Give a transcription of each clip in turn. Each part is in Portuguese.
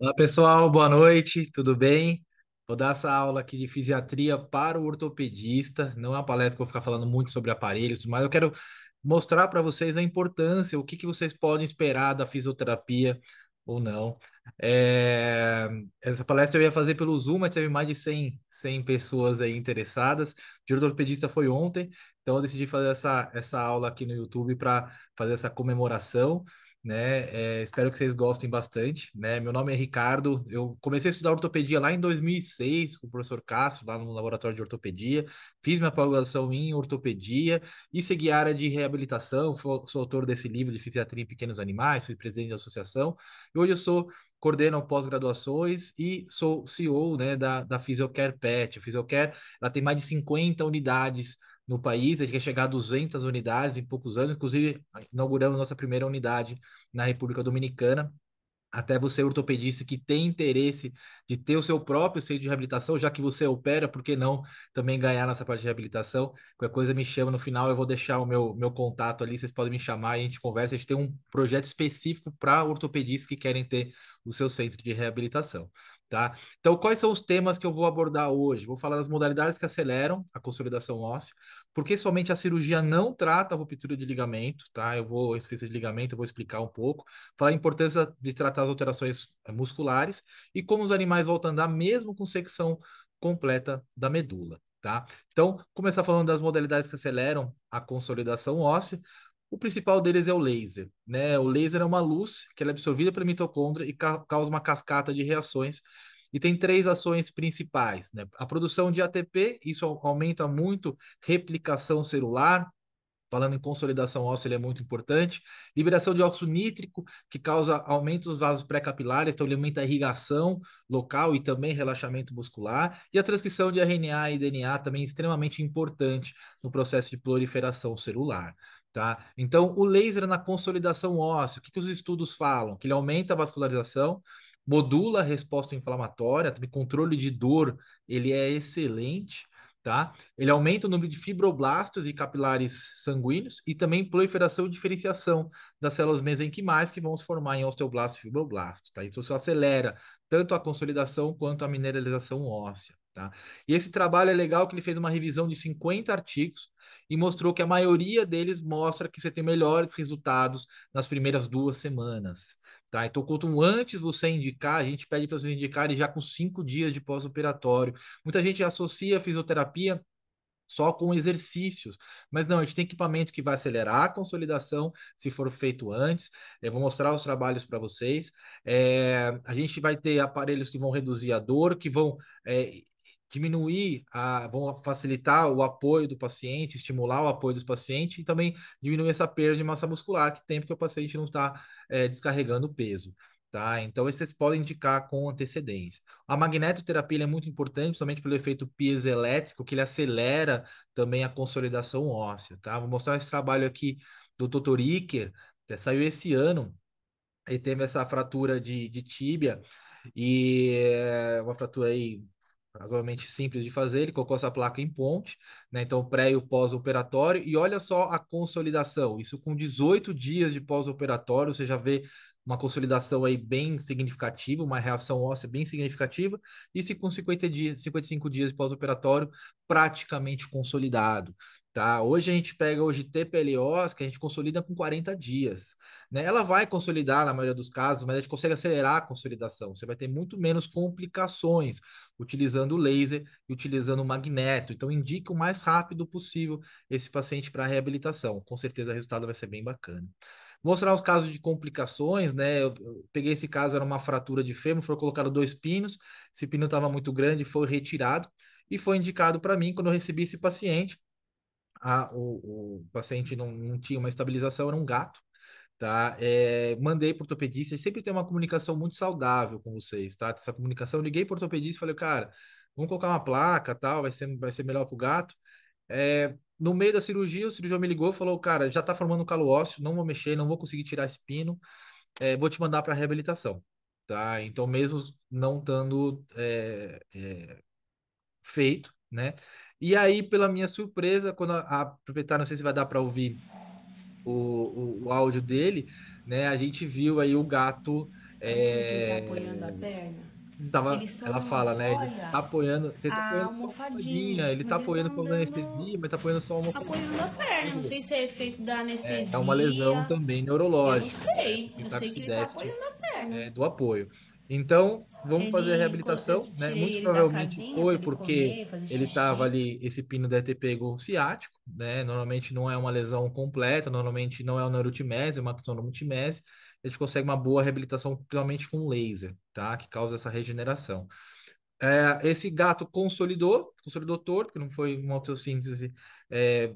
Olá, pessoal, boa noite, tudo bem? Vou dar essa aula aqui de fisiatria para o ortopedista. Não é uma palestra que eu vou ficar falando muito sobre aparelhos, mas eu quero mostrar para vocês a importância, o que, que vocês podem esperar da fisioterapia ou não. É... Essa palestra eu ia fazer pelo Zoom, mas teve mais de 100, 100 pessoas aí interessadas. O dia do ortopedista foi ontem, então eu decidi fazer essa, essa aula aqui no YouTube para fazer essa comemoração né? É, espero que vocês gostem bastante, né? Meu nome é Ricardo, eu comecei a estudar ortopedia lá em 2006 com o professor Cássio, lá no laboratório de ortopedia, fiz minha pós-graduação em ortopedia e segui a área de reabilitação, sou, sou autor desse livro de fisiatria em pequenos animais, fui presidente da associação, e hoje eu sou coordenam pós-graduações e sou CEO né, da, da Physiocare Pet. A Physiocare ela tem mais de 50 unidades no país, a gente quer chegar a 200 unidades em poucos anos, inclusive inauguramos nossa primeira unidade na República Dominicana, até você ortopedista que tem interesse de ter o seu próprio centro de reabilitação, já que você opera, por que não também ganhar nessa parte de reabilitação? Qualquer coisa me chama no final, eu vou deixar o meu, meu contato ali, vocês podem me chamar e a gente conversa. A gente tem um projeto específico para ortopedistas que querem ter o seu centro de reabilitação. Tá? Então, quais são os temas que eu vou abordar hoje? Vou falar das modalidades que aceleram a consolidação óssea, porque somente a cirurgia não trata a ruptura de ligamento, tá? Eu vou, insuficiência de ligamento, eu vou explicar um pouco, falar a importância de tratar as alterações eh, musculares e como os animais voltam a andar mesmo com secção completa da medula. Tá? Então, começar falando das modalidades que aceleram a consolidação óssea. O principal deles é o laser. Né? O laser é uma luz que é absorvida pela mitocôndria e ca causa uma cascata de reações. E tem três ações principais. Né? A produção de ATP, isso aumenta muito replicação celular, falando em consolidação óssea, ele é muito importante. Liberação de óxido nítrico, que causa aumento dos vasos pré-capilares, então ele aumenta a irrigação local e também relaxamento muscular. E a transcrição de RNA e DNA também extremamente importante no processo de proliferação celular. Tá? Então, o laser na consolidação óssea, o que, que os estudos falam? Que ele aumenta a vascularização, modula a resposta inflamatória, também controle de dor, ele é excelente, tá? Ele aumenta o número de fibroblastos e capilares sanguíneos e também proliferação e diferenciação das células mesenquimais que vão se formar em osteoblasto e fibroblasto, tá? Isso acelera tanto a consolidação quanto a mineralização óssea, tá? E esse trabalho é legal que ele fez uma revisão de 50 artigos e mostrou que a maioria deles mostra que você tem melhores resultados nas primeiras duas semanas. Tá? Então, quanto antes você indicar, a gente pede para vocês indicarem já com cinco dias de pós-operatório. Muita gente associa a fisioterapia só com exercícios. Mas não, a gente tem equipamento que vai acelerar a consolidação, se for feito antes. Eu vou mostrar os trabalhos para vocês. É, a gente vai ter aparelhos que vão reduzir a dor, que vão é, diminuir, a, vão facilitar o apoio do paciente, estimular o apoio dos pacientes e também diminuir essa perda de massa muscular, que tempo que o paciente não está é, eh, descarregando peso. Tá? Então, vocês podem indicar com antecedência. A magnetoterapia é muito importante, principalmente pelo efeito piezoelétrico, que ele acelera também a consolidação óssea. Tá? Vou mostrar esse trabalho aqui do Dr. Iker, saiu esse ano, ele teve essa fratura de, de tíbia, e eh, uma fratura aí razoavelmente simples de fazer, ele colocou essa placa em ponte, né? então pré e o pós-operatório, e olha só a consolidação, isso com 18 dias de pós-operatório, você já vê uma consolidação aí bem significativa, uma reação óssea bem significativa, e se com 50 dias, 55 dias pós-operatório, praticamente consolidado. Tá? Hoje a gente pega hoje TPLOs que a gente consolida com 40 dias. Né? Ela vai consolidar na maioria dos casos, mas a gente consegue acelerar a consolidação. Você vai ter muito menos complicações utilizando o laser e utilizando o magneto. Então, indique o mais rápido possível esse paciente para reabilitação. Com certeza, o resultado vai ser bem bacana. Mostrar os casos de complicações, né? Eu peguei esse caso, era uma fratura de fêmur, foram colocados dois pinos, esse pino estava muito grande, foi retirado e foi indicado para mim quando eu recebi esse paciente a, ah, o, o, paciente não, não tinha uma estabilização, era um gato tá? É, mandei para ortopedista, sempre tem uma comunicação muito saudável com vocês, tá? Essa comunicação, liguei para ortopedista e falei, cara, vamos colocar uma placa, tal, vai ser, vai ser melhor para o gato. É, no meio da cirurgia, o cirurgião me ligou, falou, cara, já está formando um calo ósseo, não vou mexer, não vou conseguir tirar esse pino, é, vou te mandar para reabilitação, tá? Então, mesmo não estando é, é, feito, né? E aí, pela minha surpresa, quando a, proprietária, não sei se vai dar para ouvir o, o, o, áudio dele, né? A gente viu aí o gato. É... Tá eh, apoiando a perna. Tava, ela fala, né? Ele tá apoiando. Você tá apoiando só a almofadinha. Ele tá apoiando com anestesia, mas tá apoiando só a almofadinha. Tá apoiando a perna, não sei se é efeito da anestesia. É, é uma lesão também neurológica. Eu não né, sei, né? tá é, do apoio. Então, vamos fazer a reabilitação, né? Muito provavelmente foi porque ele estava ali, esse pino deve ter pego ciático, né? Normalmente não é uma lesão completa, normalmente não é uma neurotimese, é uma pteumotimese. A gente consegue uma boa reabilitação, principalmente com laser, tá? Que causa essa regeneração. É, esse gato consolidou, consolidou torto, que não foi uma autossíntese é,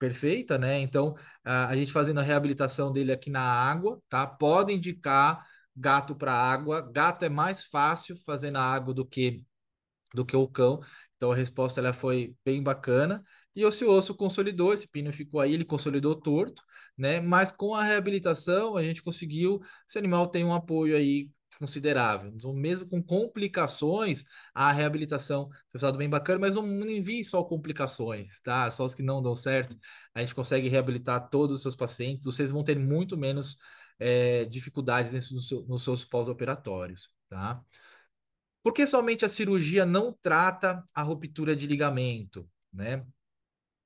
perfeita, né? Então, a, a gente fazendo a reabilitação dele aqui na água, tá? Pode indicar gato para água. Gato é mais fácil fazer na água do que do que o cão. Então a resposta ela foi bem bacana. E o osso consolidou, esse pino ficou aí, ele consolidou torto, né? Mas com a reabilitação a gente conseguiu, esse animal tem um apoio aí considerável. Então, mesmo com complicações, a reabilitação foi resultado bem bacana, mas não envie só complicações, tá? Só os que não dão certo. A gente consegue reabilitar todos os seus pacientes, vocês vão ter muito menos é, dificuldades nesse, no, nos seus pós-operatórios, tá? Por que somente a cirurgia não trata a ruptura de ligamento, né?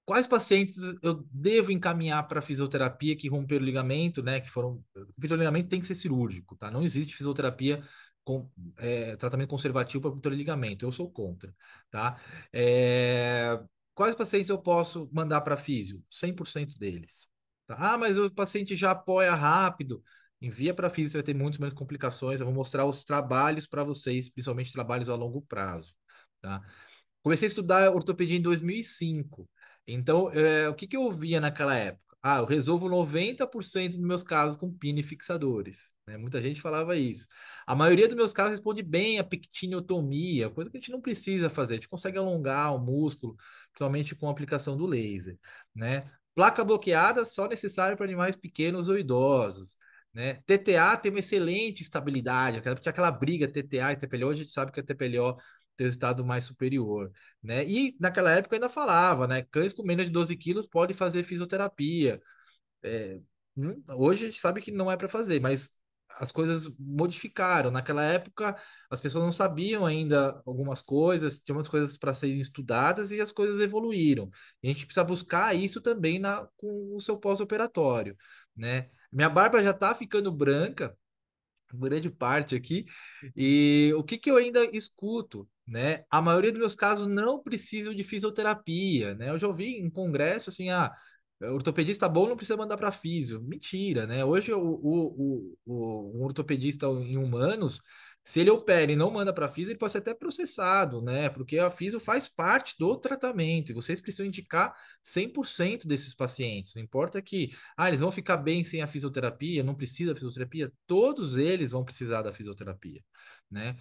Quais pacientes eu devo encaminhar para fisioterapia que romperam o ligamento, né? Que foram. Ruptura ligamento tem que ser cirúrgico, tá? Não existe fisioterapia com é, tratamento conservativo para ruptura de ligamento. Eu sou contra, tá? É, quais pacientes eu posso mandar para físio? 100% deles, ah, mas o paciente já apoia rápido. Envia para a física, vai ter muito menos complicações. Eu vou mostrar os trabalhos para vocês, principalmente trabalhos a longo prazo. Tá? Comecei a estudar ortopedia em 2005. Então, é, o que, que eu via naquela época? Ah, eu resolvo 90% dos meus casos com pine fixadores. Né? Muita gente falava isso. A maioria dos meus casos responde bem a pectiniotomia, coisa que a gente não precisa fazer. A gente consegue alongar o músculo, principalmente com a aplicação do laser. Né? Placa bloqueada só necessária para animais pequenos ou idosos. Né? TTA tem uma excelente estabilidade, tinha aquela briga TTA e TPLO, a gente sabe que a TPLO tem um resultado mais superior, né? E naquela época ainda falava, né? Cães com menos de 12 quilos podem fazer fisioterapia. É, hum, hoje a gente sabe que não é para fazer, mas as coisas modificaram. Naquela época, as pessoas não sabiam ainda algumas coisas, tinha umas coisas para serem estudadas e as coisas evoluíram. E a gente precisa buscar isso também na, com o seu pós-operatório, né? Minha barba já está ficando branca, grande parte aqui, e o que, que eu ainda escuto? Né? A maioria dos meus casos não precisam de fisioterapia, né? Eu já ouvi em congresso assim, ah, é, ortopedista bom não precisa mandar para físio. Mentira, né? Hoje o, o, o, um ortopedista em humanos, se ele opera e não manda para físio, ele pode ser até processado, né? Porque a físio faz parte do tratamento e vocês precisam indicar 100% desses pacientes. Não importa que, ah, eles vão ficar bem sem a fisioterapia, não precisa da fisioterapia, todos eles vão precisar da fisioterapia, né?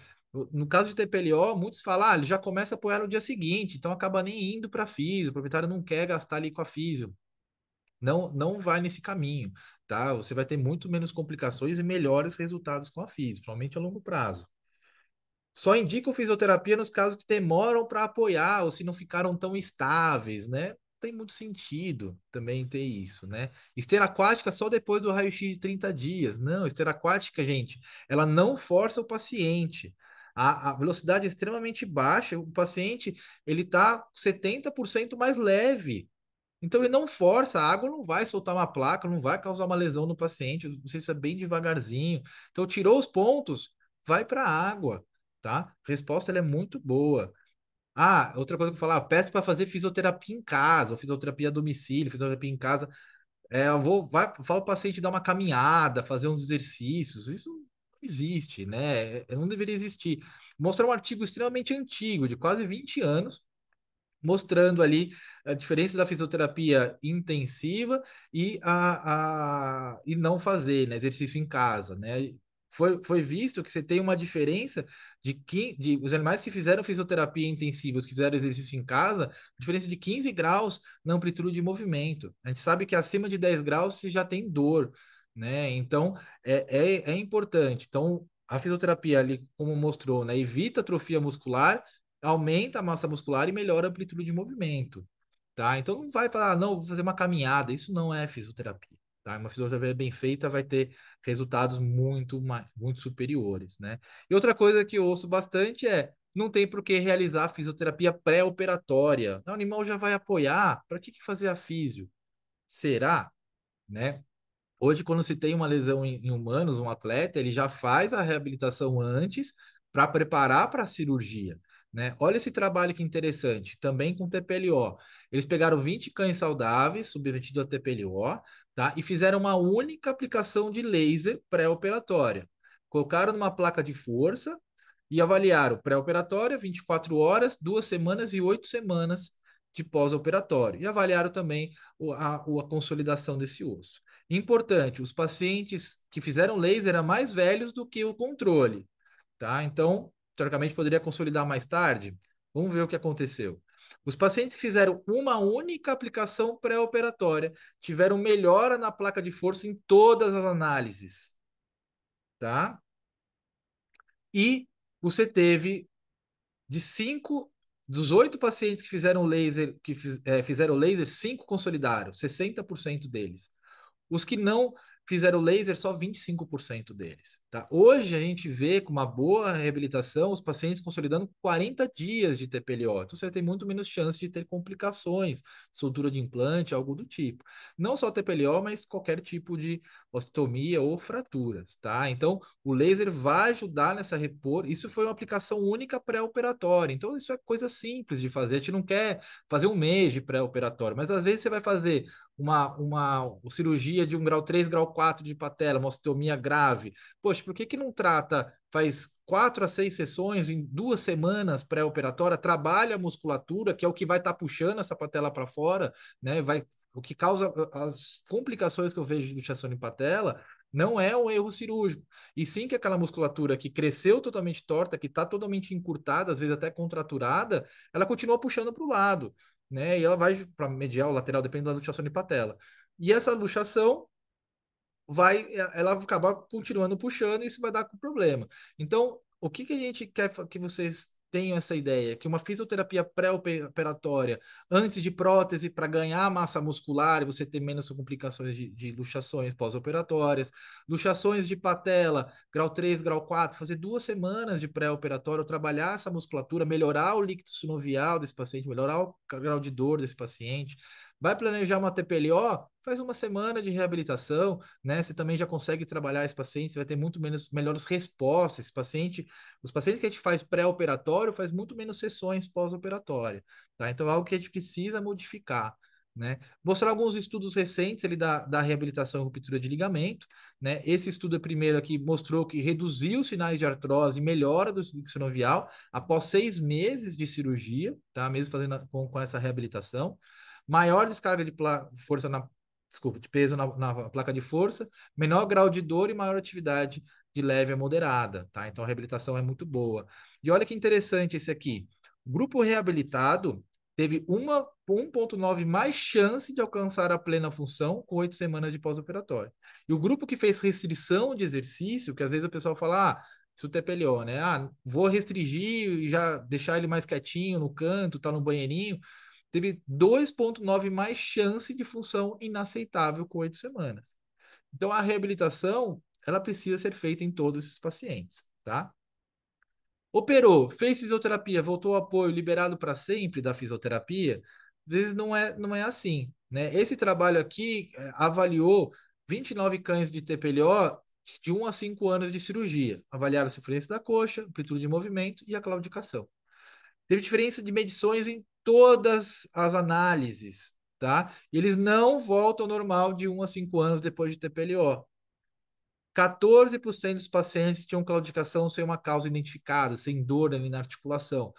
No caso de TPLO, muitos falam, ah, ele já começa a apoiar no dia seguinte, então acaba nem indo para físio, o proprietário não quer gastar ali com a físio. Não, não vai nesse caminho, tá? Você vai ter muito menos complicações e melhores resultados com a FIS, principalmente a longo prazo. Só indica o fisioterapia nos casos que demoram para apoiar ou se não ficaram tão estáveis, né? Tem muito sentido também ter isso, né? Esteira aquática só depois do raio-x de 30 dias. Não, esteira aquática, gente, ela não força o paciente. A, a, velocidade é extremamente baixa, o paciente ele está 70% mais leve então ele não força, a água não vai soltar uma placa, não vai causar uma lesão no paciente, sei se é bem devagarzinho. Então tirou os pontos, vai para a água, tá? resposta ela é muito boa. Ah, outra coisa que eu falar, peço para fazer fisioterapia em casa, ou fisioterapia a domicílio, fisioterapia em casa. É, eu vou, vai, falo para o paciente dar uma caminhada, fazer uns exercícios. Isso não existe, né? É, não deveria existir. Mostrar um artigo extremamente antigo, de quase 20 anos, mostrando ali a diferença da fisioterapia intensiva e, a, a, e não fazer né, exercício em casa. Né? Foi, foi visto que você tem uma diferença de, 15, de os animais que fizeram fisioterapia intensiva, os que fizeram exercício em casa, diferença de 15 graus na amplitude de movimento. A gente sabe que acima de 10 graus você já tem dor. Né? Então, é, é, é importante. Então, a fisioterapia ali, como mostrou, né, evita atrofia muscular aumenta a massa muscular e melhora a amplitude de movimento, tá? Então não vai falar, ah, não, vou fazer uma caminhada, isso não é fisioterapia, tá? Uma fisioterapia bem feita vai ter resultados muito, muito superiores, né? E outra coisa que eu ouço bastante é, não tem por que realizar fisioterapia pré-operatória. O animal já vai apoiar, para que, que fazer a físio? Será? Né? Hoje, quando se tem uma lesão em, humanos, um atleta, ele já faz a reabilitação antes para preparar para a cirurgia. Né? Olha esse trabalho que interessante, também com TPLO. Eles pegaram 20 cães saudáveis submetidos a TPLO tá? e fizeram uma única aplicação de laser pré-operatória. Colocaram numa placa de força e avaliaram pré-operatória, 24 horas, duas semanas e oito semanas de pós-operatório. E avaliaram também a, a consolidação desse osso. Importante, os pacientes que fizeram laser eram mais velhos do que o controle. Tá? Então, teoricamente poderia consolidar mais tarde. Vamos ver o que aconteceu. Os pacientes que fizeram uma única aplicação pré-operatória tiveram melhora na placa de força em todas as análises. Tá? E você teve de 5 dos oito pacientes que fizeram laser, que fiz, é, fizeram laser, 5 consolidaram, 60% deles. Os que não fizeram laser só 25% deles. Tá? Hoje a gente vê com uma boa reabilitação os pacientes consolidando 40 dias de TPLO. Então você tem muito menos chance de ter complicações, soltura de implante, algo do tipo. Não só TPLO, mas qualquer tipo de ostomia ou fraturas. Tá? Então o laser vai ajudar nessa repor. Isso foi uma aplicação única pré-operatória. Então isso é coisa simples de fazer. A gente não quer fazer um mês de pré-operatório, mas às vezes você vai fazer uma, uma cirurgia de um grau 3, grau 4 de patela, uma osteomia grave. Poxa, por que, que não trata, faz quatro a seis sessões em duas semanas pré-operatória, trabalha a musculatura, que é o que vai estar tá puxando essa patela para fora, né? Vai, o que causa as complicações que eu vejo de luxação de patela não é um erro cirúrgico, e sim que aquela musculatura que cresceu totalmente torta, que está totalmente encurtada, às vezes até contraturada, ela continua puxando para o lado né? E ela vai para medial, lateral, depende da luxação de patela. E essa luxação vai, é, ela vai acabar continuando puxando e isso vai dar com problema. Então, o que que a gente quer que vocês tenho essa ideia que uma fisioterapia pré-operatória, antes de prótese, para ganhar massa muscular e você ter menos complicações de, de luxações pós-operatórias, luxações de patela, grau 3, grau 4, fazer duas semanas de pré-operatório, trabalhar essa musculatura, melhorar o líquido sinovial desse paciente, melhorar o grau de dor desse paciente, Vai planejar uma TPLO? Faz uma semana de reabilitação, né? Você também já consegue trabalhar esse paciente, você vai ter muito menos melhores respostas. Esse paciente, os pacientes que a gente faz pré-operatório, faz muito menos sessões pós-operatória, tá? Então é algo que a gente precisa modificar. Né? Mostrar alguns estudos recentes ele da, da reabilitação e ruptura de ligamento. Né? Esse estudo é primeiro aqui mostrou que reduziu os sinais de artrose e melhora do sinovial após seis meses de cirurgia, tá? mesmo fazendo com, com essa reabilitação maior descarga de força na desculpa, de peso na, na, placa de força, menor grau de dor e maior atividade de leve a moderada, tá? Então a reabilitação é muito boa. E olha que interessante esse aqui. O grupo reabilitado teve uma 1.9 mais chance de alcançar a plena função com oito semanas de pós-operatório. E o grupo que fez restrição de exercício, que às vezes o pessoal fala, ah, isso TPLO, tá né? Ah, vou restringir e já deixar ele mais quietinho no canto, tá no banheirinho teve 2,9 mais chance de função inaceitável com oito semanas. Então, a reabilitação ela precisa ser feita em todos esses pacientes, tá? Operou, fez fisioterapia, voltou ao apoio, liberado para sempre da fisioterapia. Às vezes não é, não é assim, né? Esse trabalho aqui é, avaliou 29 cães de TPLO de 1 a 5 anos de cirurgia. Avaliaram a sofrência da coxa, amplitude de movimento e a claudicação. Teve diferença de medições em todas as análises, tá? E eles não voltam ao normal de 1 a 5 anos depois de TPLO. 14% dos pacientes tinham claudicação sem uma causa identificada, sem dor ali na articulação.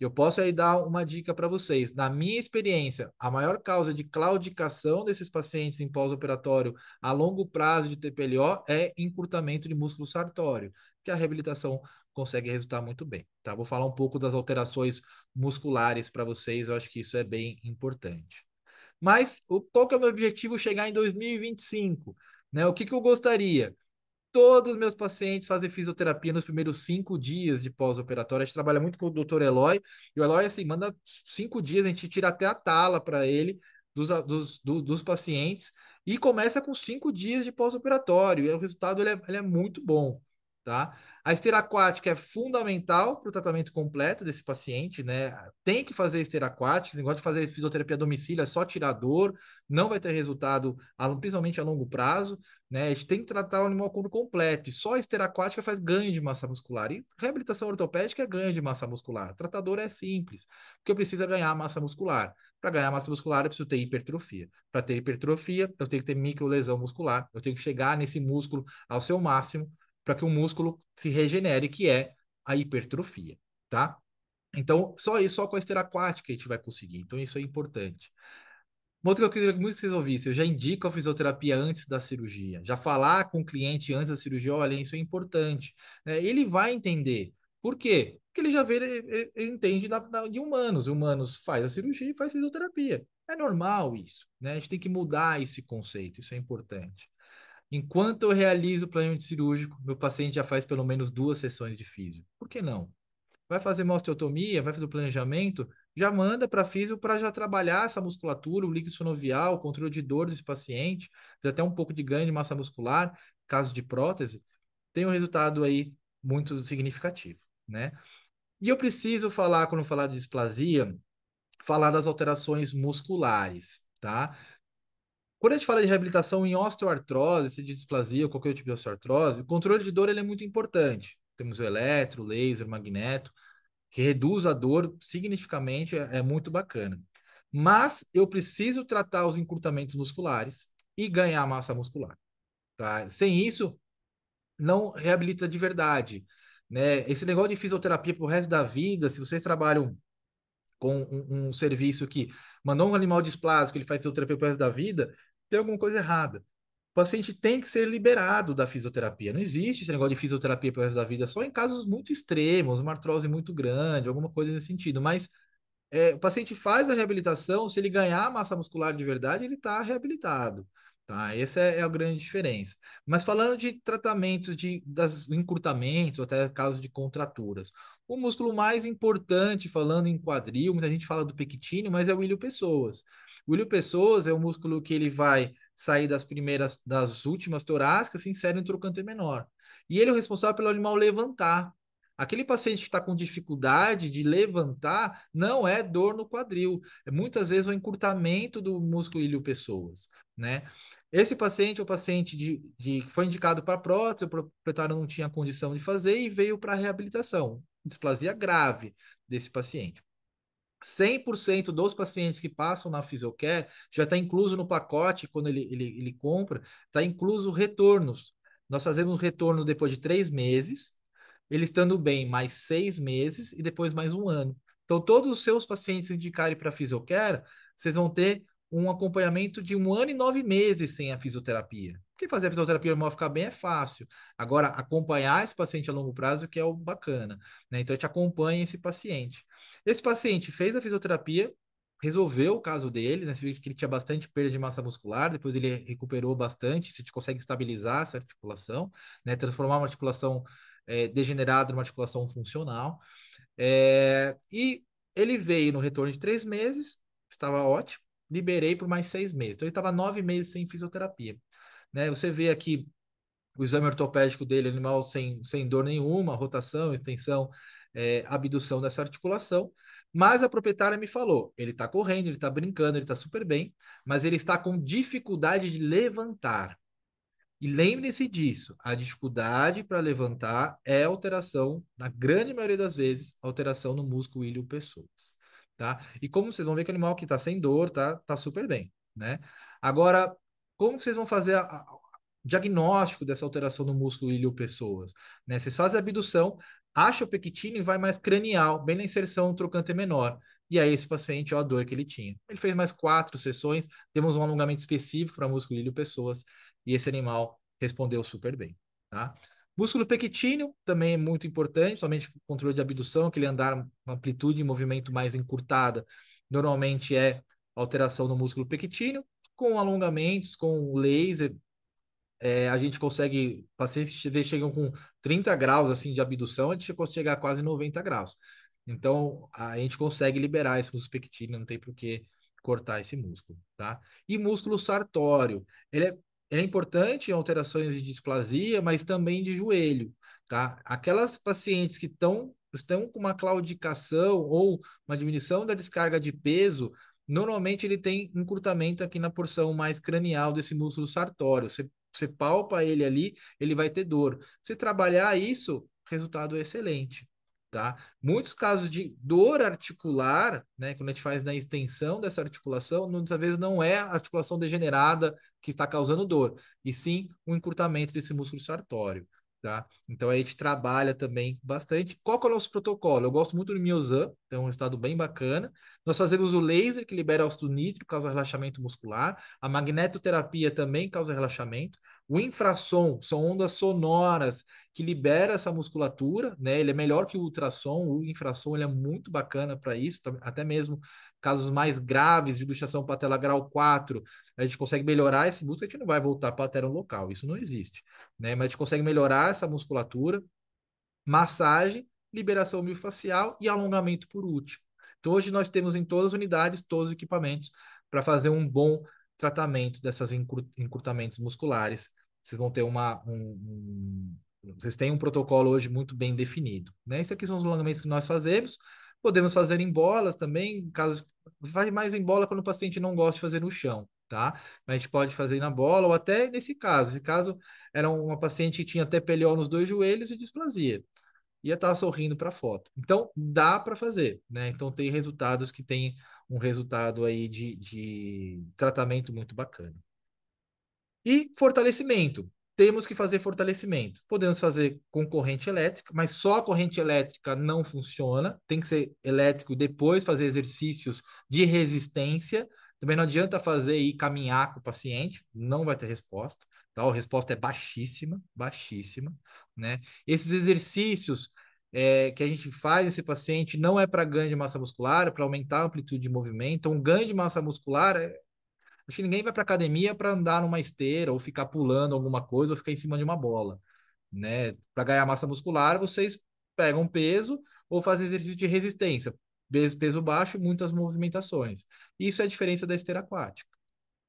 Eu posso aí dar uma dica para vocês. Na minha experiência, a maior causa de claudicação desses pacientes em pós-operatório a longo prazo de TPLO é encurtamento de músculo sartório, que a reabilitação consegue resultar muito bem. Tá? Vou falar um pouco das alterações musculares para vocês. Eu acho que isso é bem importante. Mas o, qual que é o meu objetivo chegar em 2025? Né? O que, que eu gostaria? Todos os meus pacientes fazem fisioterapia nos primeiros cinco dias de pós-operatório. A gente trabalha muito com o doutor Eloy. E o Eloy, assim, manda cinco dias, a gente tira até a tala para ele dos, dos, do, dos pacientes. E começa com cinco dias de pós-operatório. E o resultado ele é, ele é muito bom, tá? A esteira aquática é fundamental para o tratamento completo desse paciente, né? Tem que fazer esteira aquática, esse negócio de fazer fisioterapia a domicílio é só tirar dor, não vai ter resultado, principalmente a longo prazo, né? A gente tem que tratar o animal corno completo, e só a esteira aquática faz ganho de massa muscular. E reabilitação ortopédica é ganho de massa muscular. Tratador é simples, porque eu preciso é ganhar massa muscular. Para ganhar massa muscular, eu preciso ter hipertrofia. Para ter hipertrofia, eu tenho que ter microlesão muscular, eu tenho que chegar nesse músculo ao seu máximo para que o músculo se regenere, que é a hipertrofia, tá? Então, só isso, só com a esteira aquática a gente vai conseguir. Então, isso é importante. Uma outra coisa que eu queria muito que vocês ouvissem, eu já indico a fisioterapia antes da cirurgia. Já falar com o cliente antes da cirurgia, olha, isso é importante. É, ele vai entender. Por quê? Porque ele já vê, ele, ele entende de humanos. Humanos faz a cirurgia e faz fisioterapia. É normal isso, né? A gente tem que mudar esse conceito, isso é importante. Enquanto eu realizo o planejamento cirúrgico, meu paciente já faz pelo menos duas sessões de físio. Por que não? Vai fazer uma osteotomia, vai fazer o planejamento, já manda para físio para já trabalhar essa musculatura, o líquido sinovial, o controle de dor desse paciente, até um pouco de ganho de massa muscular, caso de prótese, tem um resultado aí muito significativo, né? E eu preciso falar, quando falar de displasia, falar das alterações musculares, tá? Quando a gente fala de reabilitação em osteoartrose, se de displasia ou qualquer tipo de osteoartrose, o controle de dor ele é muito importante. Temos o eletro, laser, magneto, que reduz a dor significativamente, é, é muito bacana. Mas eu preciso tratar os encurtamentos musculares e ganhar massa muscular. Tá? Sem isso, não reabilita de verdade. Né? Esse negócio de fisioterapia para o resto da vida, se vocês trabalham com um, um, serviço que mandou um animal displásico, ele faz fisioterapia para o resto da vida, tem alguma coisa errada. O paciente tem que ser liberado da fisioterapia. Não existe esse negócio de fisioterapia o resto da vida, só em casos muito extremos, uma artrose muito grande, alguma coisa nesse sentido. Mas é, o paciente faz a reabilitação, se ele ganhar massa muscular de verdade, ele está reabilitado. Tá, essa é, é a grande diferença. Mas falando de tratamentos de das encurtamentos, ou até casos de contraturas, o músculo mais importante, falando em quadril, muita gente fala do pectíneo, mas é o ilho pessoas. O ilho pessoas é o músculo que ele vai sair das primeiras, das últimas torácicas, se insere no trocante menor. E ele é o responsável pelo animal levantar. Aquele paciente que está com dificuldade de levantar não é dor no quadril, é muitas vezes é o um encurtamento do músculo ilho pessoas, né? Esse paciente é o paciente de, de, foi indicado para prótese, o proprietário não tinha condição de fazer e veio para reabilitação. Displasia grave desse paciente. 100% dos pacientes que passam na FisioCare já está incluso no pacote, quando ele, ele, ele compra, está incluso retornos. Nós fazemos retorno depois de três meses, ele estando bem mais seis meses e depois mais um ano. Então, todos os seus pacientes indicarem para a Fisiocare, vocês vão ter um acompanhamento de um ano e nove meses sem a fisioterapia. Porque fazer a fisioterapia normal ficar bem é fácil. Agora, acompanhar esse paciente a longo prazo que é o bacana. Né? Então, a gente acompanha esse paciente. Esse paciente fez a fisioterapia, resolveu o caso dele, né? Você viu que ele tinha bastante perda de massa muscular, depois ele recuperou bastante, você consegue estabilizar essa articulação, né? Transformar uma articulação é, degenerada numa articulação funcional. É, e ele veio no retorno de três meses, estava ótimo, liberei por mais seis meses. Então ele estava nove meses sem fisioterapia. Né? Você vê aqui o exame ortopédico dele, animal sem, sem dor nenhuma, rotação, extensão, é, abdução dessa articulação. Mas a proprietária me falou: ele está correndo, ele está brincando, ele está super bem, mas ele está com dificuldade de levantar. E lembre-se disso: a dificuldade para levantar é alteração, na grande maioria das vezes, alteração no músculo ilho pessoas tá? E como vocês vão ver que o animal que está sem dor, tá, tá super bem, né? Agora, como vocês vão fazer a, a, diagnóstico dessa alteração no músculo ilho pessoas? Né? Vocês fazem a abdução, acha o pectíneo e vai mais cranial, bem na inserção trocante menor. E aí, esse paciente, ó, a dor que ele tinha. Ele fez mais quatro sessões, temos um alongamento específico para músculo ilho pessoas, e esse animal respondeu super bem, tá? Músculo pectíneo também é muito importante, somente controle de abdução, aquele andar, uma amplitude e movimento mais encurtada, normalmente é alteração no músculo pectíneo. Com alongamentos, com laser, é, a gente consegue, pacientes que chegam com 30 graus assim de abdução, a gente consegue chegar a quase 90 graus. Então, a gente consegue liberar esse músculo pectíneo, não tem por que cortar esse músculo, tá? E músculo sartório, ele é é importante em alterações de displasia, mas também de joelho, tá? Aquelas pacientes que estão estão com uma claudicação ou uma diminuição da descarga de peso, normalmente ele tem encurtamento aqui na porção mais cranial desse músculo sartório. Você, você palpa ele ali, ele vai ter dor. Se trabalhar isso, resultado é excelente tá? Muitos casos de dor articular, né, quando a gente faz na extensão dessa articulação, muitas vezes não é a articulação degenerada que está causando dor, e sim o um encurtamento desse músculo sartório. Tá? Então a gente trabalha também bastante. Qual é o nosso protocolo? Eu gosto muito do Miosan, tem é um resultado bem bacana. Nós fazemos o laser, que libera ácido nítrico, causa relaxamento muscular. A magnetoterapia também causa relaxamento. O infrassom são ondas sonoras que libera essa musculatura, né? Ele é melhor que o ultrassom, o infrassom ele é muito bacana para isso, até mesmo casos mais graves de luxação patelar grau 4, a gente consegue melhorar esse músculo, a gente não vai voltar para a local, isso não existe, né? Mas a gente consegue melhorar essa musculatura, massagem, liberação miofascial e alongamento por último. Então hoje nós temos em todas as unidades todos os equipamentos para fazer um bom tratamento dessas encurtamentos musculares. Vocês vão ter uma um, um, vocês têm um protocolo hoje muito bem definido, né? Isso aqui são os alongamentos que nós fazemos. Podemos fazer em bolas também, caso vai mais em bola quando o paciente não gosta de fazer no chão tá? a gente pode fazer na bola ou até nesse caso. Esse caso era uma paciente que tinha até TPLO nos dois joelhos e displasia. Ia estar sorrindo para a foto. Então, dá para fazer, né? Então, tem resultados que tem um resultado aí de, de tratamento muito bacana. E fortalecimento. Temos que fazer fortalecimento. Podemos fazer com corrente elétrica, mas só a corrente elétrica não funciona. Tem que ser elétrico depois fazer exercícios de resistência também não adianta fazer e caminhar com o paciente, não vai ter resposta. Tá? A resposta é baixíssima, baixíssima. Né? Esses exercícios é, que a gente faz esse paciente não é para ganho de massa muscular, é para aumentar a amplitude de movimento. Então, ganho de massa muscular é... Acho que ninguém vai para academia para andar numa esteira ou ficar pulando alguma coisa ou ficar em cima de uma bola, né? Para ganhar massa muscular, vocês pegam peso ou fazem exercício de resistência peso baixo, muitas movimentações. Isso é a diferença da esteira aquática.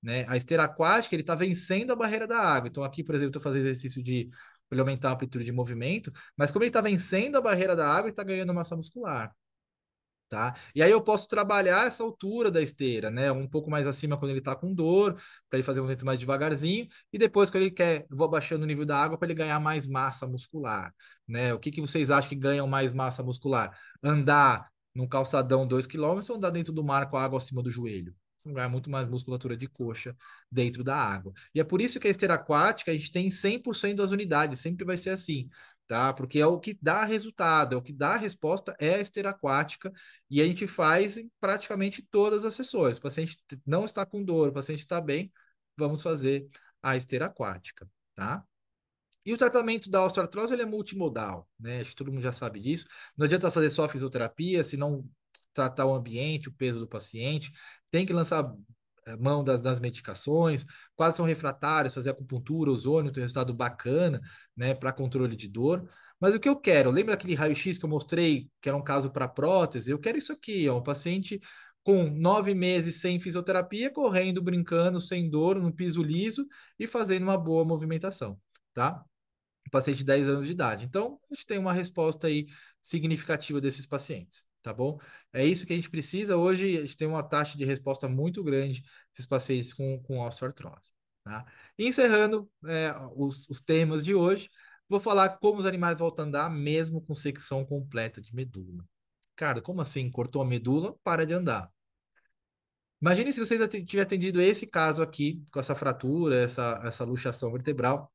Né? A esteira aquática ele está vencendo a barreira da água. Então, aqui, por exemplo, estou fazendo exercício de ele aumentar a amplitude de movimento, mas como ele está vencendo a barreira da água, ele está ganhando massa muscular. Tá? E aí eu posso trabalhar essa altura da esteira, né? Um pouco mais acima quando ele está com dor, para ele fazer um movimento mais devagarzinho, e depois quando ele quer, vou abaixando o nível da água para ele ganhar mais massa muscular, né? O que, que vocês acham que ganham mais massa muscular? Andar num calçadão 2 km, você andar dentro do mar com a água acima do joelho. Você ganha muito mais musculatura de coxa dentro da água. E é por isso que a esteira aquática a gente tem 100% das unidades, sempre vai ser assim, tá? Porque é o que dá resultado, é o que dá resposta é a esteira aquática e a gente faz em praticamente todas as sessões. O paciente não está com dor, o paciente está bem, vamos fazer a esteira aquática, tá? E o tratamento da osteoartrose ele é multimodal, né? Acho que todo mundo já sabe disso. Não adianta fazer só fisioterapia se não tratar o ambiente, o peso do paciente. Tem que lançar eh, mão das, das medicações, quase são refratários, fazer acupuntura, ozônio, tem resultado bacana, né, para controle de dor. Mas o que eu quero? Lembra aquele raio-x que eu mostrei, que era um caso para prótese? Eu quero isso aqui, ó, um paciente com nove meses sem fisioterapia, correndo, brincando, sem dor, no piso liso e fazendo uma boa movimentação, tá? paciente de 10 anos de idade. Então, a gente tem uma resposta aí significativa desses pacientes, tá bom? É isso que a gente precisa. Hoje, a gente tem uma taxa de resposta muito grande desses pacientes com, com osteoartrose. Tá? Encerrando é, os, os temas de hoje, vou falar como os animais voltam a andar mesmo com secção completa de medula. Cara, como assim? Cortou a medula, para de andar. Imagine se você tiver atendido esse caso aqui, com essa fratura, essa, essa luxação vertebral,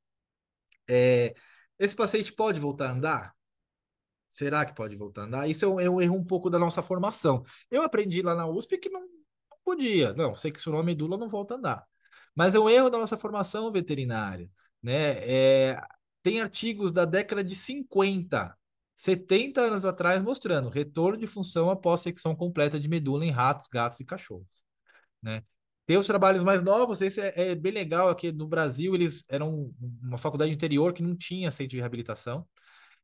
é, esse paciente pode voltar a andar? Será que pode voltar a andar? Isso é um, é um erro um pouco da nossa formação. Eu aprendi lá na USP que não, não podia. Não, sei que se o nome medula é não volta a andar. Mas é um erro da nossa formação veterinária. Né? É, tem artigos da década de 50, 70 anos atrás, mostrando retorno de função após secção completa de medula em ratos, gatos e cachorros. Né? Tem os trabalhos mais novos, esse é, é bem legal aqui no Brasil, eles eram uma faculdade interior que não tinha centro de reabilitação,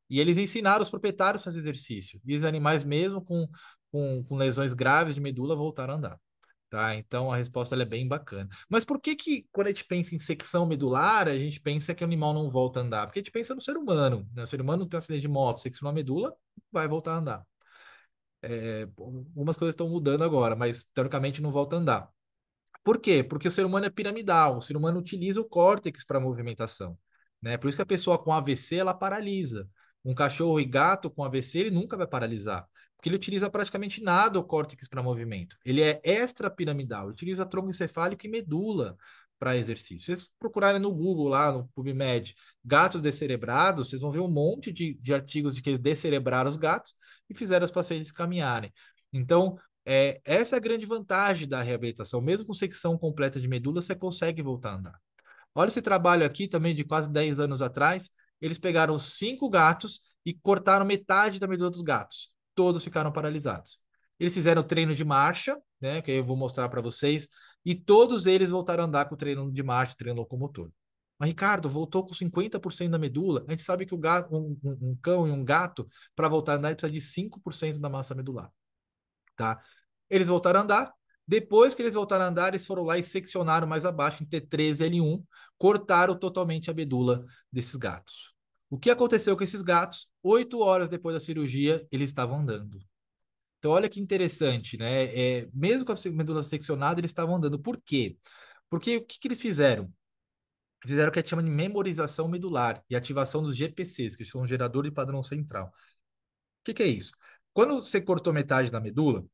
e eles ensinaram os proprietários a fazer exercício, e os animais mesmo com, com, com lesões graves de medula voltaram a andar. Tá, então a resposta é bem bacana. Mas por que que quando a gente pensa em secção medular, a gente pensa que o animal não volta a andar? Porque a gente pensa no ser humano. Né? O ser humano tem um acidente de moto, secção a medula, vai voltar a andar. É, algumas coisas estão mudando agora, mas teoricamente não volta a andar. Por quê? Porque o ser humano é piramidal, o ser humano utiliza o córtex para movimentação. Né? Por isso que a pessoa com AVC ela paralisa. Um cachorro e gato com AVC ele nunca vai paralisar, porque ele utiliza praticamente nada o córtex para movimento. Ele é extrapiramidal, ele utiliza tronco encefálico e medula para exercício. Vocês procurarem no Google, lá no PubMed, gatos descerebrados, vocês vão ver um monte de, de artigos de que descerebraram os gatos e fizeram os pacientes caminharem. Então, é, essa é a grande vantagem da reabilitação. Mesmo com secção completa de medula, você consegue voltar a andar. Olha esse trabalho aqui também de quase 10 anos atrás. Eles pegaram cinco gatos e cortaram metade da medula dos gatos. Todos ficaram paralisados. Eles fizeram treino de marcha, né, que eu vou mostrar para vocês, e todos eles voltaram a andar com o treino de marcha, treino locomotor. Mas, Ricardo, voltou com 50% da medula. A gente sabe que o gato, um, um, um cão e um gato, para voltar a andar, precisa de 5% da massa medular tá? Eles voltaram a andar. Depois que eles voltaram a andar, eles foram lá e seccionaram mais abaixo em T3L1, cortaram totalmente a medula desses gatos. O que aconteceu com esses gatos? Oito horas depois da cirurgia, eles estavam andando. Então, olha que interessante, né? É, mesmo com a medula seccionada, eles estavam andando. Por quê? Porque o que, que eles fizeram? Fizeram o que a gente chama de memorização medular e ativação dos GPCs, que são um gerador de padrão central. O que, que é isso? Quando você cortou metade da medula,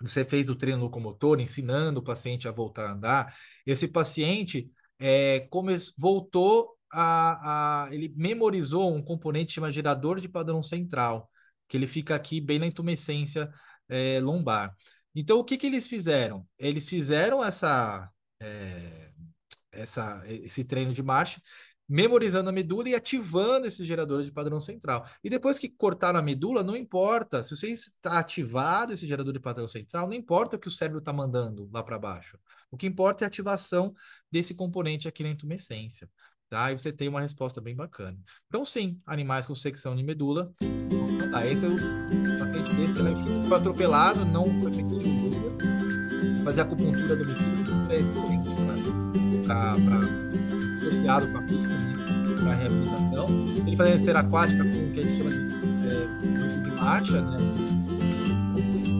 você fez o treino locomotor, ensinando o paciente a voltar a andar. Esse paciente é, come, voltou a, a, Ele memorizou um componente chamado gerador de padrão central, que ele fica aqui bem na intumescência é, lombar. Então, o que, que eles fizeram? Eles fizeram essa, é, essa, esse treino de marcha memorizando a medula e ativando esses geradores de padrão central. E depois que cortaram a medula, não importa. Se você está ativado esse gerador de padrão central, não importa o que o cérebro está mandando lá para baixo. O que importa é a ativação desse componente aqui na entumescência Tá? E você tem uma resposta bem bacana. Então, sim, animais com secção de medula. Tá, esse é o paciente desse, né? Foi atropelado, não foi feito cirurgia. Fazer acupuntura domiciliar é excelente para associado com a fluxo para né, reabilitação. Ele fazendo esteira aquática com o que a gente chama de, é, de marcha, né?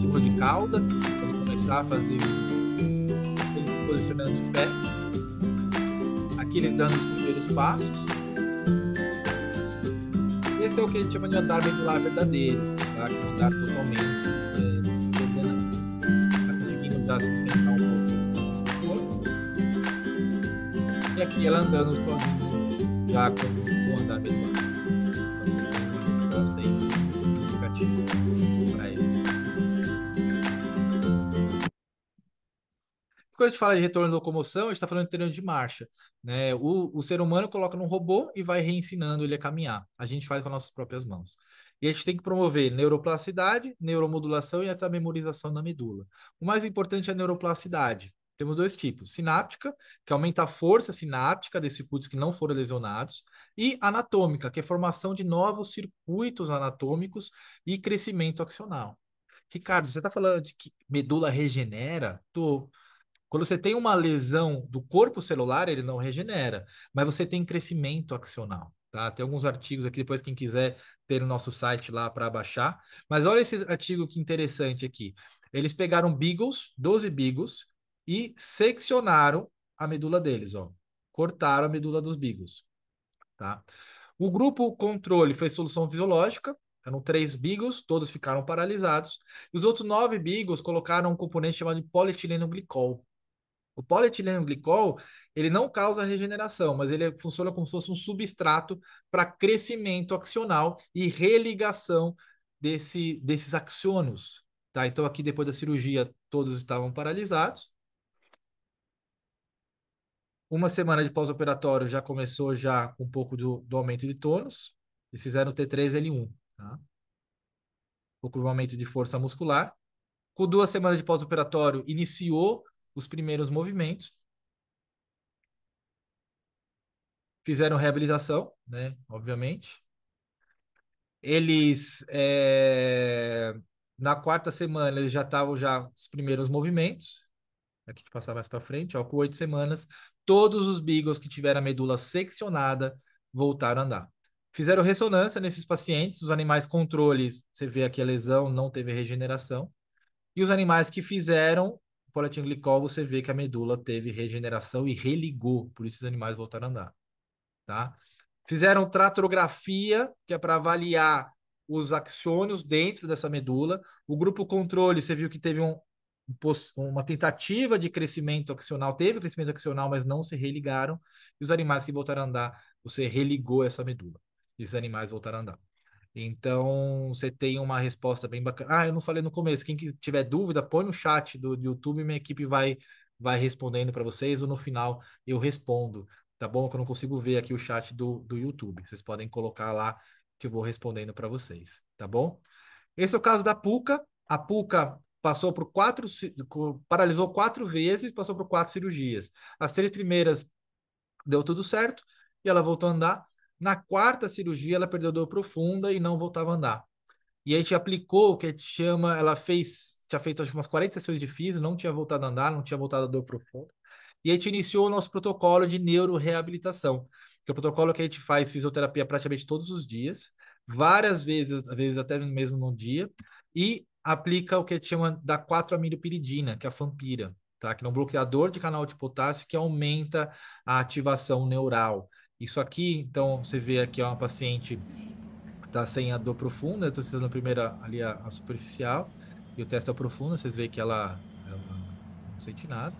Tipo de cauda, para ele começar a fazer ele posicionando de pé. Aqui ele dando os primeiros passos. Esse é o que a gente chama de andar ventular verdadeiro, tá? que é um andar totalmente é, ordenado. Está conseguindo dar aqui é ela andando sozinha, já com o andar bem então, Quando a gente fala de retorno de locomoção, a gente está falando de treino de marcha. Né? O, o ser humano coloca num robô e vai reensinando ele a caminhar. A gente faz com as nossas próprias mãos. E a gente tem que promover neuroplasticidade, neuromodulação e essa memorização da medula. O mais importante é a neuroplasticidade, temos dois tipos: sináptica, que aumenta a força sináptica de circuitos que não foram lesionados, e anatômica, que é formação de novos circuitos anatômicos e crescimento axonal. Ricardo, você está falando de que medula regenera? Tô. Quando você tem uma lesão do corpo celular, ele não regenera, mas você tem crescimento axonal. Tá? Tem alguns artigos aqui, depois quem quiser ter o nosso site lá para baixar. Mas olha esse artigo que interessante aqui. Eles pegaram beagles, 12 beagles, e seccionaram a medula deles, ó. Cortaram a medula dos bigos, tá? O grupo controle fez solução fisiológica, eram três bigos, todos ficaram paralisados. E os outros nove bigos colocaram um componente chamado de polietileno glicol. O polietileno glicol, ele não causa regeneração, mas ele funciona como se fosse um substrato para crescimento axonal e religação desse, desses axônios. Tá? Então, aqui depois da cirurgia, todos estavam paralisados. Uma semana de pós-operatório já começou já com um pouco do, do aumento de tônus e fizeram o T3L1, tá? Um pouco do aumento de força muscular. Com duas semanas de pós-operatório, iniciou os primeiros movimentos. Fizeram reabilitação, né? Obviamente. Eles, é... na quarta semana, eles já estavam já os primeiros movimentos. Aqui gente passar mais para frente, ó, com oito semanas, todos os beagles que tiveram a medula seccionada voltaram a andar. Fizeram ressonância nesses pacientes, os animais controles, você vê aqui a lesão, não teve regeneração. E os animais que fizeram polietilenglicol, você vê que a medula teve regeneração e religou, por isso os animais voltaram a andar. Tá? Fizeram tratrografia, que é para avaliar os axônios dentro dessa medula. O grupo controle, você viu que teve um, uma tentativa de crescimento axonal, teve crescimento axonal, mas não se religaram, e os animais que voltaram a andar, você religou essa medula, esses animais voltaram a andar. Então, você tem uma resposta bem bacana. Ah, eu não falei no começo, quem tiver dúvida, põe no chat do, do YouTube, minha equipe vai, vai respondendo para vocês, ou no final eu respondo, tá bom? Que eu não consigo ver aqui o chat do, do YouTube, vocês podem colocar lá que eu vou respondendo para vocês, tá bom? Esse é o caso da Puca. A Puca passou por quatro, paralisou quatro vezes, passou por quatro cirurgias. As três primeiras deu tudo certo e ela voltou a andar. Na quarta cirurgia, ela perdeu dor profunda e não voltava a andar. E a gente aplicou o que a gente chama, ela fez, tinha feito acho, umas 40 sessões de físico, não tinha voltado a andar, não tinha voltado a dor profunda. E a gente iniciou o nosso protocolo de neuroreabilitação, que é o protocolo que a gente faz fisioterapia praticamente todos os dias, várias vezes, às vezes até mesmo no dia, e aplica o que a gente chama da 4-amilopiridina, que é a fampira, tá? que é um bloqueador de canal de potássio que aumenta a ativação neural. Isso aqui, então, você vê aqui é uma paciente que está sem a dor profunda, eu estou testando a primeira ali a, a, superficial, e o teste é profunda, vocês veem que ela, ela não sente nada,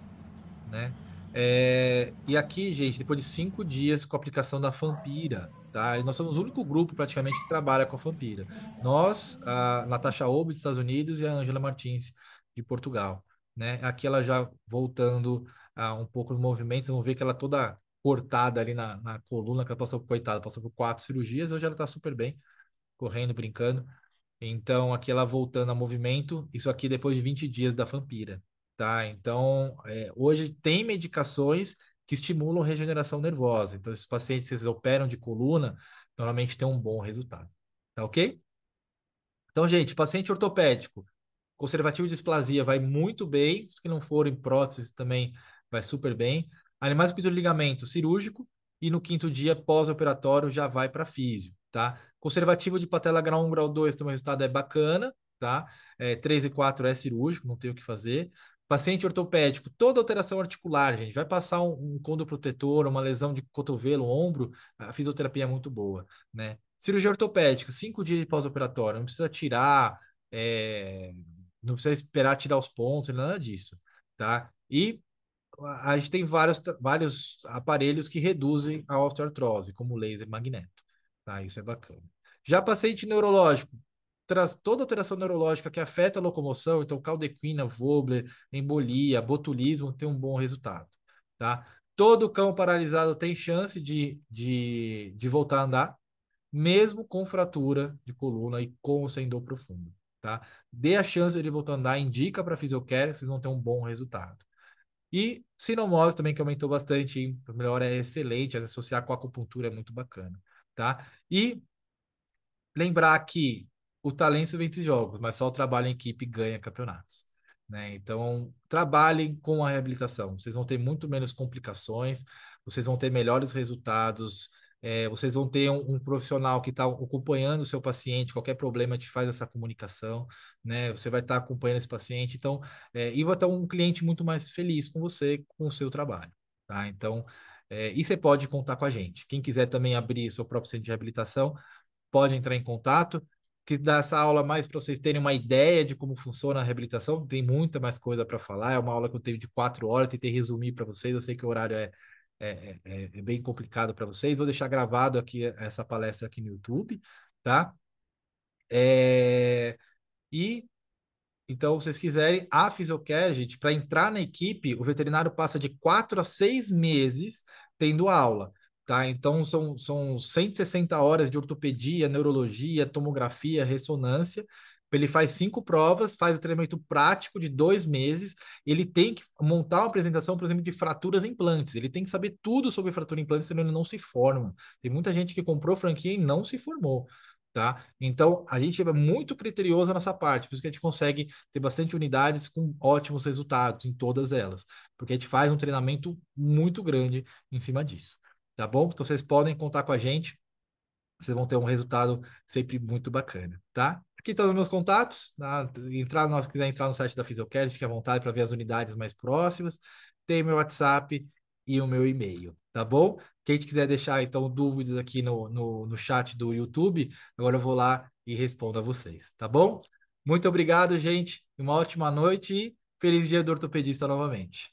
né? É, e aqui, gente, depois de cinco dias com a aplicação da Fampira, Tá? E nós somos o único grupo praticamente que trabalha com a Fampira. Nós, a Natasha Obi dos Estados Unidos e a Angela Martins de Portugal. Né? Aqui ela já voltando a ah, um pouco nos movimentos, vão ver que ela é toda cortada ali na, na coluna, que ela passou, coitada, passou por quatro cirurgias, hoje ela está super bem, correndo, brincando. Então, aqui ela voltando a movimento, isso aqui depois de 20 dias da Fampira, tá? Então, é, hoje tem medicações que estimulam regeneração nervosa. Então, esses pacientes que operam de coluna normalmente têm um bom resultado. Tá ok? Então, gente, paciente ortopédico, conservativo de displasia vai muito bem, os que não forem prótese também vai super bem. Animais com ligamento cirúrgico e no quinto dia pós-operatório já vai para físio, tá? Conservativo de patela grau 1, grau 2, tem um resultado é bacana, tá? É, 3 e 4 é cirúrgico, não tem o que fazer. Paciente ortopédico, toda alteração articular, gente, vai passar um, um condroprotetor, uma lesão de cotovelo, ombro, a fisioterapia é muito boa, né? Cirurgia ortopédica, cinco dias de pós-operatório, não precisa tirar, é, não precisa esperar tirar os pontos, nada disso, tá? E a gente tem vários, vários aparelhos que reduzem a osteoartrose, como laser magneto, tá? Isso é bacana. Já paciente neurológico, traz toda alteração neurológica que afeta a locomoção, então caldequina, Vobler, embolia, botulismo, tem um bom resultado, tá? Todo cão paralisado tem chance de, de, de voltar a andar, mesmo com fratura de coluna e com ou sem dor profunda, tá? Dê a chance de voltar a andar, indica para fisiocare que vocês vão ter um bom resultado. E sinomose também que aumentou bastante, hein? é excelente, associar com acupuntura é muito bacana, tá? E lembrar que o talento vence jogos, mas só o trabalho em equipe ganha campeonatos. Né? Então, trabalhem com a reabilitação. Vocês vão ter muito menos complicações, vocês vão ter melhores resultados, é, vocês vão ter um, um profissional que está acompanhando o seu paciente, qualquer problema te faz essa comunicação, né? Você vai estar tá acompanhando esse paciente, então, é, e vai ter um cliente muito mais feliz com você, com o seu trabalho, tá? Então, é, e você pode contar com a gente. Quem quiser também abrir seu próprio centro de reabilitação, pode entrar em contato que dá essa aula mais para vocês terem uma ideia de como funciona a reabilitação. Tem muita mais coisa para falar. É uma aula que eu tenho de quatro horas, tentei resumir para vocês. Eu sei que o horário é, é, é, é bem complicado para vocês. Vou deixar gravado aqui essa palestra aqui no YouTube, tá? É, e então, se vocês quiserem, a Fisiocare, gente, para entrar na equipe, o veterinário passa de quatro a seis meses tendo aula. Tá? Então, são, são 160 horas de ortopedia, neurologia, tomografia, ressonância. Ele faz cinco provas, faz o treinamento prático de dois meses. Ele tem que montar uma apresentação, por exemplo, de fraturas e implantes. Ele tem que saber tudo sobre fratura e implantes, senão ele não se forma. Tem muita gente que comprou franquia e não se formou. Tá? Então, a gente é muito criterioso nessa parte, por isso que a gente consegue ter bastante unidades com ótimos resultados em todas elas, porque a gente faz um treinamento muito grande em cima disso tá bom? Então vocês podem contar com a gente, vocês vão ter um resultado sempre muito bacana, tá? Aqui estão os meus contatos, tá? entrar, se quiser entrar no site da Fisiocare, fique à vontade para ver as unidades mais próximas, tem meu WhatsApp e o meu e-mail, tá bom? Quem quiser deixar, então, dúvidas aqui no, no, no chat do YouTube, agora eu vou lá e respondo a vocês, tá bom? Muito obrigado, gente, uma ótima noite e feliz dia do ortopedista novamente.